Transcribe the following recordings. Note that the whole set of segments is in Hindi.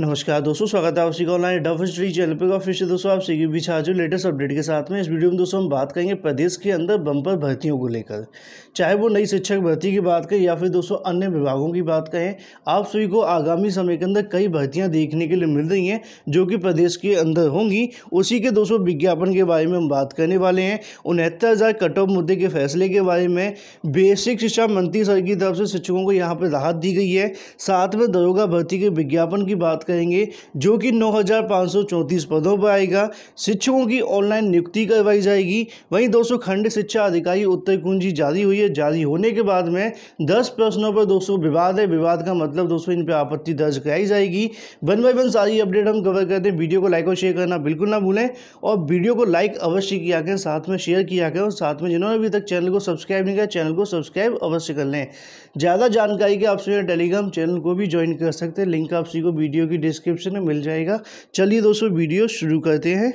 नमस्कार दोस्तों स्वागत है आप सभी का ऑनलाइन डब हिस्ट्री चैनल पर से दोस्तों आप सभी बीच आज लेटेस्ट अपडेट के साथ में इस वीडियो में दोस्तों हम बात करेंगे प्रदेश के अंदर बम्पर भर्तियों को लेकर चाहे वो नई शिक्षक भर्ती की बात करें या फिर दोस्तों अन्य विभागों की बात करें आप सभी को आगामी समय के अंदर कई भर्तियाँ देखने के लिए मिल रही हैं जो कि प्रदेश के अंदर होंगी उसी के दोस्तों विज्ञापन के बारे में हम बात करने वाले हैं उनहत्तर कट ऑफ मुद्दे के फैसले के बारे में बेसिक शिक्षा मंत्री सर की तरफ से शिक्षकों को यहाँ पर राहत दी गई है साथ में दरोगा भर्ती के विज्ञापन की बात करेंगे जो कि नौ पदों पर आएगा शिक्षकों की ऑनलाइन नियुक्ति करवाई जाएगी वहीं दोस्तों खंड शिक्षा अधिकारी उत्तर कुंजी जारी हुई है जारी होने के बाद में दस प्रश्नों पर दोस्तों विवाद है विवाद का मतलब दोस्तों इन पर आपत्ति दर्ज कराई जाएगी वन बाई वन सारी अपडेट हम कवर करते हैं वीडियो को लाइक और शेयर करना बिल्कुल ना भूलें और वीडियो को लाइक अवश्य किया करें साथ में शेयर किया करें और साथ में जिन्होंने अभी तक चैनल को सब्सक्राइब नहीं किया चैनल को सब्सक्राइब अवश्य कर लें ज़्यादा जानकारी के आप टेलीग्राम चैनल को भी ज्वाइन कर सकते हैं लिंक आप सी को वीडियो के की डिस्क्रिप्शन में मिल जाएगा चलिए दोस्तों वीडियो शुरू करते हैं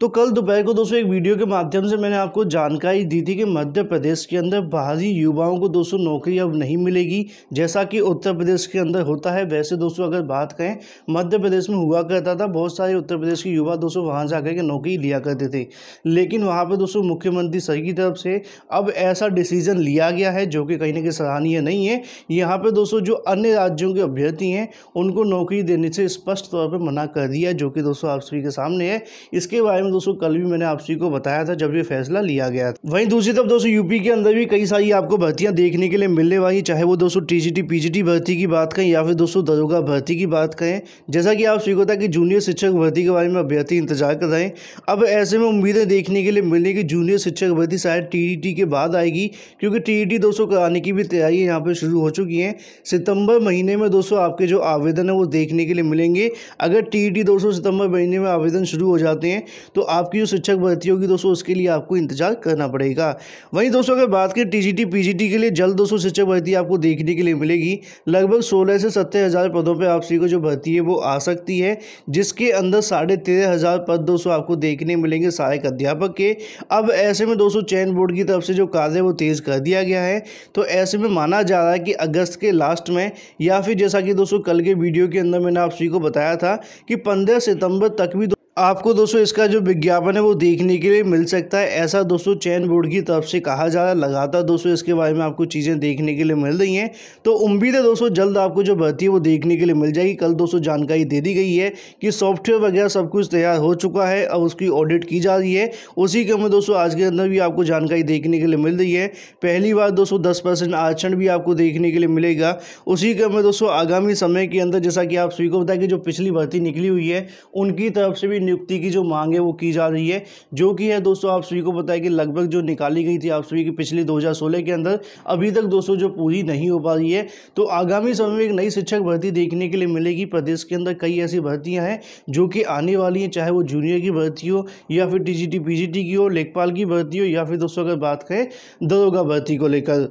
तो कल दोपहर को दोस्तों एक वीडियो के माध्यम से मैंने आपको जानकारी दी थी कि मध्य प्रदेश के अंदर बाहरी युवाओं को दोस्तों नौकरी अब नहीं मिलेगी जैसा कि उत्तर प्रदेश के अंदर होता है वैसे दोस्तों अगर बात करें मध्य प्रदेश में हुआ करता था बहुत सारे उत्तर प्रदेश के युवा दोस्तों वहाँ जा के नौकरी लिया करते थे लेकिन वहाँ पर दोस्तों मुख्यमंत्री सर की तरफ से अब ऐसा डिसीजन लिया गया है जो कि कहीं ना कहीं सराहनीय नहीं है यहाँ पर दोस्तों जो अन्य राज्यों के अभ्यर्थी हैं उनको नौकरी देने से स्पष्ट तौर पर मना कर दिया जो कि दोस्तों आप सभी के सामने है इसके बारे में में दोस्तों कल भी मैंने आप सभी को बताया था जब ये फैसला लिया गया था वहीं दूसरी तरफ दोस्तों यूपी के अंदर भी कई सारी आपको भर्तियां देखने के लिए मिलने वाली चाहे वो दोस्तों टीजीटी पीजीटी भर्ती की बात करें या फिर दोस्तों दरोगा भर्ती की बात करें जैसा कि आप सीखो था कि जूनियर शिक्षक भर्ती के बारे में अभ्यर्थी इंतजार कर रहे हैं अब ऐसे में उम्मीदें देखने के लिए मिलने की जूनियर शिक्षक भर्ती शायद टी के बाद आएगी क्योंकि टी दोस्तों कराने की भी तैयारी यहाँ पर शुरू हो चुकी है सितंबर महीने में दोस्तों आपके जो आवेदन है वो देखने के लिए मिलेंगे अगर टी दोस्तों सितंबर महीने में आवेदन शुरू हो जाते हैं तो तो आपकी जो शिक्षक भर्ती होगी दोस्तों उसके लिए आपको इंतजार करना पड़ेगा वहीं दोस्तों अगर बात करें टी पीजीटी के लिए जल्द दोस्तों शिक्षक भर्ती आपको देखने के लिए मिलेगी लगभग सोलह से सत्तर हज़ार पदों पर आप सभी को जो भर्ती है वो आ सकती है जिसके अंदर साढ़े तेरह हज़ार पद दोस्तों आपको देखने मिलेंगे सहायक अध्यापक के अब ऐसे में दोस्तों चयन बोर्ड की तरफ से जो कार्य वो तेज़ कर दिया गया है तो ऐसे में माना जा रहा है कि अगस्त के लास्ट में या फिर जैसा कि दोस्तों कल के वीडियो के अंदर मैंने आप सभी को बताया था कि पंद्रह सितंबर तक भी आपको दोस्तों इसका जो विज्ञापन है वो देखने के लिए मिल सकता है ऐसा दोस्तों चैन बोर्ड की तरफ से कहा जा रहा है लगातार दोस्तों इसके बारे में आपको चीज़ें देखने के लिए मिल रही हैं तो उम्मीद है दोस्तों जल्द आपको जो भर्ती है वो देखने के लिए मिल जाएगी कल दोस्तों जानकारी दे दी गई है कि सॉफ्टवेयर वगैरह सब कुछ तैयार हो चुका है अब उसकी ऑडिट की जा रही है उसी क्रम में दोस्तों आज के अंदर भी आपको जानकारी देखने के लिए मिल रही है पहली बार दोस्तों दस परसेंट आरक्षण भी आपको देखने के लिए मिलेगा उसी क्रम में दोस्तों आगामी समय के अंदर जैसा कि आप सभी को बताया कि जो पिछली भर्ती निकली हुई है उनकी तरफ से भी नियुक्ति की जो मांग है वो की जा रही है जो कि है दोस्तों आप सभी को बताया कि लगभग जो निकाली गई थी आप सभी की पिछली 2016 के अंदर अभी तक दोस्तों जो पूरी नहीं हो पा रही है तो आगामी समय में एक नई शिक्षक भर्ती देखने के लिए मिलेगी प्रदेश के अंदर कई ऐसी भर्तियाँ हैं जो कि आने वाली हैं चाहे वो जूनियर की भर्ती हो या फिर टी जी की हो लेखपाल की भर्ती हो या फिर दोस्तों अगर बात करें दरोगा भर्ती को लेकर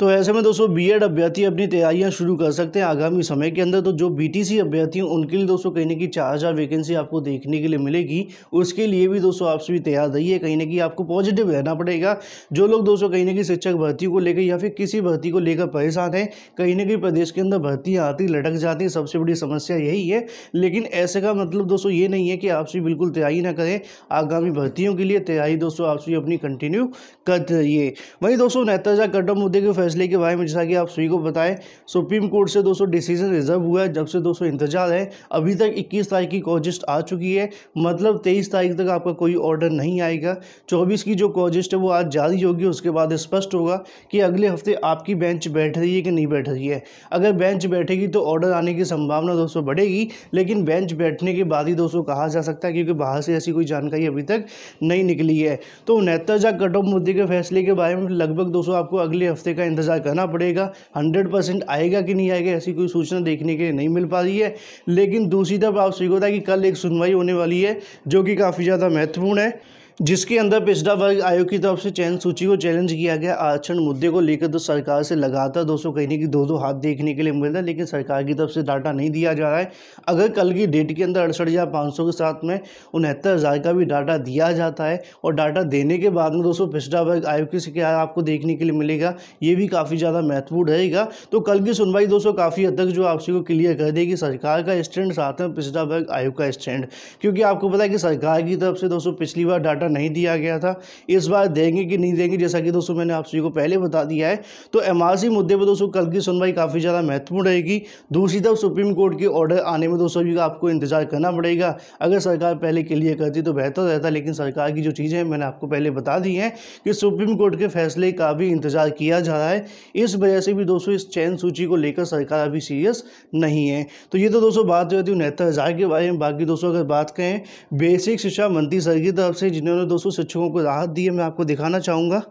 तो ऐसे में दोस्तों बीएड अभ्यर्थी अपनी तैयारियां शुरू कर सकते हैं आगामी समय के अंदर तो जो बीटीसी अभ्यर्थी हैं उनके लिए दोस्तों कहीं ना कहीं चार हज़ार वैकेंसी आपको देखने के लिए मिलेगी उसके लिए भी दोस्तों आपसे भी तैयार रहिए कहीं ना कहीं आपको पॉजिटिव रहना पड़ेगा जो लोग दोस्तों कहीं ना कहीं शिक्षक भर्ती को लेकर या फिर किसी भर्ती को लेकर परेशान हैं कहीं ना कहीं प्रदेश के अंदर भर्तियाँ आती लटक जाती सबसे बड़ी समस्या यही है लेकिन ऐसे का मतलब दोस्तों ये नहीं है कि आपसे बिल्कुल तैयारी ना करें आगामी भर्तियों के लिए तैयारी दोस्तों आपसे अपनी कंटिन्यू करते रहिए वहीं दोस्तों नेताजा कटम मुद्दे के फैसले के बारे में जैसा कि आप सभी को बताएं सुप्रीम कोर्ट से दोस्तों डिसीजन रिजर्व हुआ है जब से दोस्तों इंतजार है अभी तक 21 तारीख की कॉजिस्ट आ चुकी है मतलब 23 तारीख तक आपका कोई ऑर्डर नहीं आएगा 24 की जो कॉजिस्ट है वो आज जारी होगी उसके बाद स्पष्ट होगा कि अगले हफ्ते आपकी बेंच बैठ रही है कि नहीं बैठ रही है अगर बेंच बैठेगी तो ऑर्डर आने की संभावना दोस्तों बढ़ेगी लेकिन बेंच बैठने के बाद ही दोस्तों कहा जा सकता है क्योंकि बाहर से ऐसी कोई जानकारी अभी तक नहीं निकली है तो नेताजा कट ऑफ मुद्दे के फैसले के बारे में लगभग दोस्तों आपको अगले हफ्ते का इंतज़ार करना पड़ेगा हंड्रेड परसेंट आएगा कि नहीं आएगा ऐसी कोई सूचना देखने के नहीं मिल पा रही है लेकिन दूसरी तरफ आप स्वीकृता कि कल एक सुनवाई होने वाली है जो कि काफ़ी ज़्यादा महत्वपूर्ण है जिसके अंदर पिछड़ा वर्ग आयोग की तरफ से चयन सूची को चैलेंज किया गया आरक्षण मुद्दे को लेकर तो सरकार से लगातार दोस्तों कहीं ना कि दो दो हाथ देखने के लिए मिल रहा है लेकिन सरकार की तरफ से डाटा नहीं दिया जा रहा है अगर कल की डेट के अंदर अड़सठ हज़ार पाँच सौ के साथ में उनहत्तर हज़ार का भी डाटा दिया जाता है और डाटा देने के बाद में दोस्तों पिछड़ा वर्ग आयोग की क्या आपको देखने के लिए मिलेगा ये भी काफ़ी ज़्यादा महत्वपूर्ण रहेगा तो कल की सुनवाई दोस्तों काफ़ी हद तक जो आपसी को क्लियर कर देगी सरकार का स्टैंड साथ में पिछड़ा वर्ग आयोग का स्टैंड क्योंकि आपको पता है कि सरकार की तरफ से दोस्तों पिछली बार डाटा डाटा नहीं दिया गया था इस बार देंगे कि नहीं देंगे जैसा कि दोस्तों मैंने आप सभी को पहले बता दिया है तो एम मुद्दे पर दोस्तों कल की सुनवाई काफ़ी ज़्यादा महत्वपूर्ण रहेगी दूसरी तरफ सुप्रीम कोर्ट के ऑर्डर आने में दोस्तों अभी आपको इंतजार करना पड़ेगा अगर सरकार पहले के लिए करती तो बेहतर रहता लेकिन सरकार की जो चीज़ें हैं मैंने आपको पहले बता दी हैं कि सुप्रीम कोर्ट के फैसले का भी इंतजार किया जा रहा है इस वजह से भी दोस्तों इस चयन सूची को लेकर सरकार अभी सीरियस नहीं है तो ये तो दोस्तों बात हो जाती है उनहत्तर तो हज़ार के बारे में बाकी दोस्तों अगर बात करें बेसिक शिक्षा मंत्री सर की तरफ से जिन्होंने उन्होंने दो सौ शिक्षकों को राहत दी है मैं आपको दिखाना चाहूँगा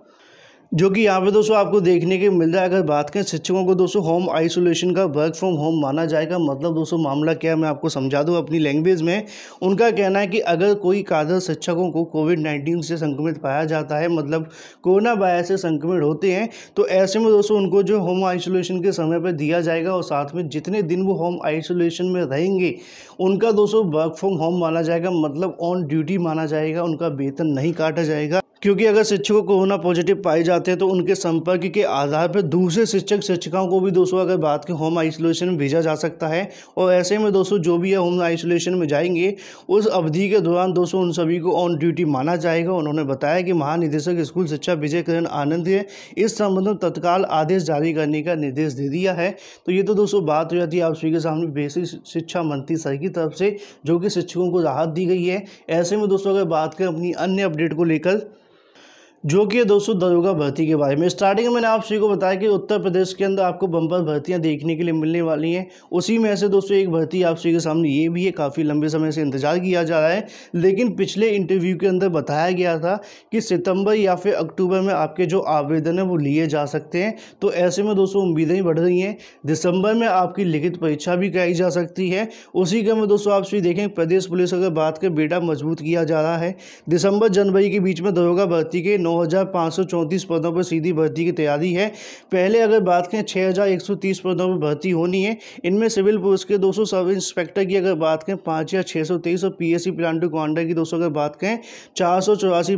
जो कि यहाँ पे दोस्तों आपको देखने के मिल रहा है अगर बात करें शिक्षकों को दोस्तों होम आइसोलेशन का वर्क फ्रॉम होम माना जाएगा मतलब दोस्तों मामला क्या है मैं आपको समझा दूँ अपनी लैंग्वेज में उनका कहना है कि अगर कोई कादर शिक्षकों को कोविड नाइन्टीन से संक्रमित पाया जाता है मतलब कोरोना वायरस से संक्रमित होते हैं तो ऐसे में दोस्तों उनको जो होम आइसोलेशन के समय पर दिया जाएगा और साथ में जितने दिन वो होम आइसोलेशन में रहेंगे उनका दोस्तों वर्क फ्रॉम होम माना जाएगा मतलब ऑन ड्यूटी माना जाएगा उनका वेतन नहीं काटा जाएगा क्योंकि अगर शिक्षकों को कोरोना पॉजिटिव पाई जाती जाते हैं तो उनके संपर्क के आधार पर दूसरे शिक्षक शिक्षिकाओं को भी दोस्तों अगर बात के होम आइसोलेशन में भेजा जा सकता है और ऐसे में दोस्तों जो भी है होम आइसोलेशन में जाएंगे उस अवधि के दौरान दोस्तों उन सभी को ऑन ड्यूटी माना जाएगा उन्होंने बताया कि महानिदेशक स्कूल शिक्षा विजय किरण आनंद ने इस संबंध में तत्काल आदेश जारी करने का निर्देश दे दिया है तो ये तो दोस्तों बात हो जाती है आप सभी के सामने बेसिक शिक्षा मंत्री सर की तरफ से जो कि शिक्षकों को राहत दी गई है ऐसे में दोस्तों अगर बात करें अपनी अन्य अपडेट को लेकर जो कि है दोस्तों दरोगा भर्ती के बारे में स्टार्टिंग में मैंने आप सभी को बताया कि उत्तर प्रदेश के अंदर आपको बम्पर भर्तियां देखने के लिए मिलने वाली हैं उसी में से दोस्तों एक भर्ती आप सभी के सामने ये भी है काफ़ी लंबे समय से इंतजार किया जा रहा है लेकिन पिछले इंटरव्यू के अंदर बताया गया था कि सितंबर या फिर अक्टूबर में आपके जो आवेदन है वो लिए जा सकते हैं तो ऐसे में दोस्तों उम्मीदें बढ़ रही हैं दिसंबर में आपकी लिखित परीक्षा भी कराई जा सकती है उसी के में दोस्तों आप सभी देखें प्रदेश पुलिस अगर बात कर बेटा मजबूत किया जा रहा है दिसंबर जनवरी के बीच में दरोगा भर्ती के नौ 9,534 पदों पर सीधी भर्ती की तैयारी है पहले अगर बात करें 6,130 पदों पर भर्ती होनी है इनमें सिविल पुलिस के दो सब इंस्पेक्टर की अगर बात करें पाँच या छः सौ तेईस और P S C plant commander की दोस्तों अगर बात करें चार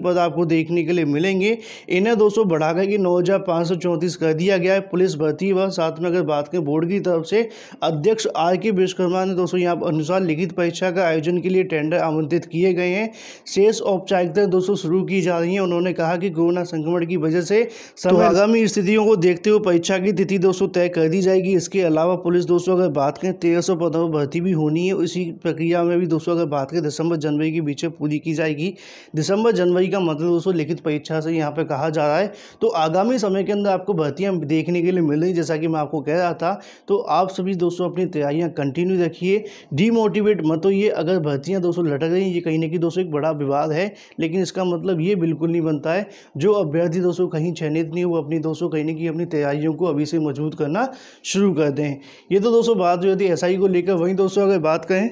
पद आपको देखने के लिए मिलेंगे इन्हें दोस्तों बढ़ा करके नौ हज़ार पाँच कर दिया गया है पुलिस भर्ती व साथ में अगर बात करें बोर्ड की तरफ से अध्यक्ष आर के विश्वकर्मा ने दोस्तों यहाँ अनुसार लिखित परीक्षा का आयोजन के लिए टेंडर आमंत्रित किए गए हैं शेष औपचारिकता दोस्तों शुरू की जा रही है उन्होंने कहा कि कि कोरोना संक्रमण की वजह से तो आगामी स्थितियों को देखते हुए परीक्षा की तिथि दोस्तों तय कर दी जाएगी इसके अलावा पुलिस दोस्तों अगर बात करें तेरह सौ पदों पर भर्ती भी होनी है इसी प्रक्रिया में भी दोस्तों अगर बात करें दिसंबर जनवरी के बीच में पूरी की जाएगी दिसंबर जनवरी का मतलब दोस्तों लिखित परीक्षा से यहाँ पर कहा जा रहा है तो आगामी समय के अंदर आपको भर्तियाँ देखने के लिए मिल रही जैसा कि मैं आपको कह रहा था तो आप सभी दोस्तों अपनी तैयारियाँ कंटिन्यू रखिए डीमोटिवेट मत ये अगर भर्तियाँ दोस्तों लटक रही हैं ये कहीं ना कहीं दोस्तों एक बड़ा विवाद है लेकिन इसका मतलब ये बिल्कुल नहीं बनता है जो अभ्यर्थी दोस्तों कहीं चयनित नहीं वो अपनी दोस्तों कहीं ना कहीं अपनी तैयारियों को अभी से मजबूत करना शुरू कर दें ये तो दोस्तों बात जो है एस को लेकर वहीं दोस्तों अगर बात करें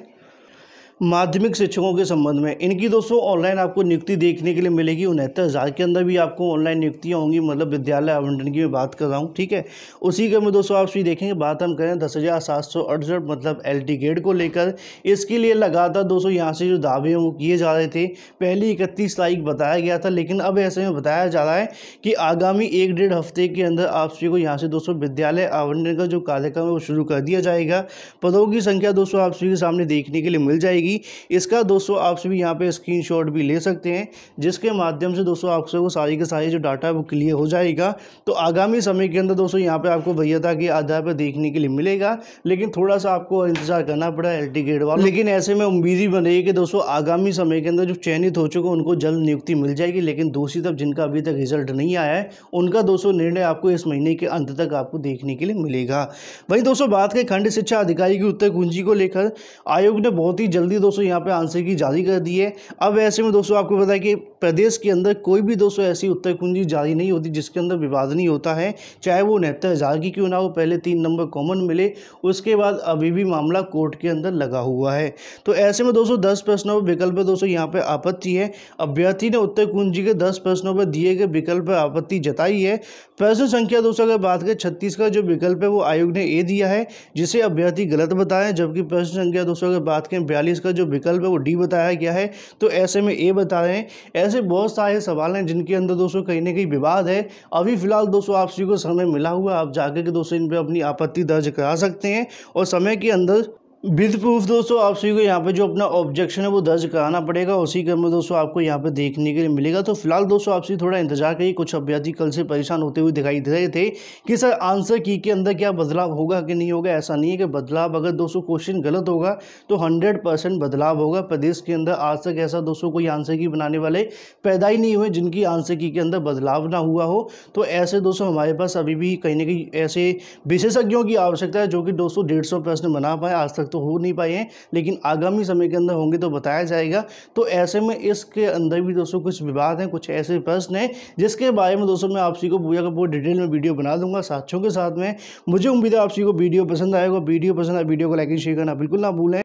माध्यमिक शिक्षकों के संबंध में इनकी दोस्तों ऑनलाइन आपको नियुक्ति देखने के लिए मिलेगी उनहत्तर हज़ार के अंदर भी आपको ऑनलाइन नियुक्तियाँ होंगी मतलब विद्यालय आवंटन की मैं बात कर रहा हूँ ठीक है उसी के में दोस्तों आप सभी देखेंगे बात हम करें दस हज़ार सात सौ अड़सठ मतलब एल ग्रेड को लेकर इसके लिए लगातार दोस्तों यहाँ से जो दावे हैं वो किए जा रहे थे पहली इकतीस तारीख बताया गया था लेकिन अब ऐसे में बताया जा रहा है कि आगामी एक डेढ़ हफ्ते के अंदर आप सभी को यहाँ से दोस्तों विद्यालय आवंटन का जो कार्यक्रम है वो शुरू कर दिया जाएगा पदों की संख्या दोस्तों आप सभी के सामने देखने के लिए मिल जाएगी मिलेगी इसका दोस्तों आप सभी यहाँ पे स्क्रीनशॉट भी ले सकते हैं जिसके माध्यम से दोस्तों आप सबको सारी के सारी जो डाटा है वो क्लियर हो जाएगा तो आगामी समय के अंदर दोस्तों यहाँ पर आपको वैधता के आधार पर देखने के लिए मिलेगा लेकिन थोड़ा सा आपको इंतजार करना पड़ा एल टी ग्रेड वाला लेकिन ऐसे में उम्मीद ही बन रही कि दोस्तों आगामी समय के अंदर जो चयनित हो चुके उनको जल्द नियुक्ति मिल जाएगी लेकिन दूसरी तरफ जिनका अभी तक रिजल्ट नहीं आया है उनका दोस्तों निर्णय आपको इस महीने के अंत तक आपको देखने के लिए मिलेगा वहीं दोस्तों बात के खंड शिक्षा अधिकारी की उत्तर कुंजी को लेकर आयोग ने बहुत ही जल्दी दी दोस्तों यहाँ पे आंसर की जारी कर दी है अब ऐसे में दोस्तों आपको पता है कि प्रदेश के अंदर कोई भी दोस्तों ऐसी उत्तर कुंजी जारी नहीं होती जिसके अंदर विवाद नहीं होता है चाहे वो उनहत्तर हज़ार की क्यों ना हो पहले तीन नंबर कॉमन मिले उसके बाद अभी भी मामला कोर्ट के अंदर लगा हुआ है तो ऐसे में दोस्तों दस प्रश्नों पर विकल्प दोस्तों यहाँ पर आपत्ति है अभ्यर्थी ने उत्तर कुंजी के दस प्रश्नों पर दिए गए विकल्प आपत्ति जताई है प्रश्न संख्या दोस्तों अगर बात करें छत्तीस का जो विकल्प है वो आयोग ने ए दिया है जिसे अभ्यर्थी गलत बताएं जबकि प्रश्न संख्या दोस्तों अगर बात करें बयालीस इसका जो विकल्प है वो डी बताया गया है तो ऐसे में ए हैं ऐसे बहुत सारे सवाल हैं जिनके अंदर दोस्तों कहीं ना कहीं विवाद है अभी फिलहाल दोस्तों आपसी को समय मिला हुआ आप जाकर के दोस्तों इन पर अपनी आपत्ति दर्ज करा सकते हैं और समय के अंदर विद प्रूफ दोस्तों आप सभी को यहाँ पे जो अपना ऑब्जेक्शन है वो दर्ज कराना पड़ेगा उसी क्रम में दोस्तों आपको यहाँ पे देखने के लिए मिलेगा तो फिलहाल दोस्तों आप सभी थोड़ा इंतजार करिए कुछ अभ्यर्थी कल से परेशान होते हुए दिखाई दे रहे थे कि सर आंसर की के अंदर क्या बदलाव होगा कि नहीं होगा ऐसा नहीं है कि बदलाव अगर दोस्तों क्वेश्चन गलत होगा तो हंड्रेड बदलाव होगा प्रदेश के अंदर आज तक ऐसा दोस्तों कोई आंसर की बनाने वाले पैदा ही नहीं हुए जिनकी आंसर की के अंदर बदलाव ना हुआ हो तो ऐसे दोस्तों हमारे पास अभी भी कहीं ना कहीं ऐसे विशेषज्ञों की आवश्यकता है जो कि दोस्तों डेढ़ प्रश्न बना पाए आज तक तो तो हो नहीं पाए हैं लेकिन आगामी समय के अंदर होंगे तो बताया जाएगा तो ऐसे में इसके अंदर भी दोस्तों कुछ विवाद हैं कुछ ऐसे प्रश्न हैं जिसके बारे में दोस्तों मैं आपसी को पूजा का पूरा डिटेल में वीडियो बना दूंगा साथियों के साथ में मुझे उम्मीद है आपसी को वीडियो पसंद आएगा वीडियो पसंद आए वीडियो को लाइक एंड शेयर करना बिल्कुल ना भूलें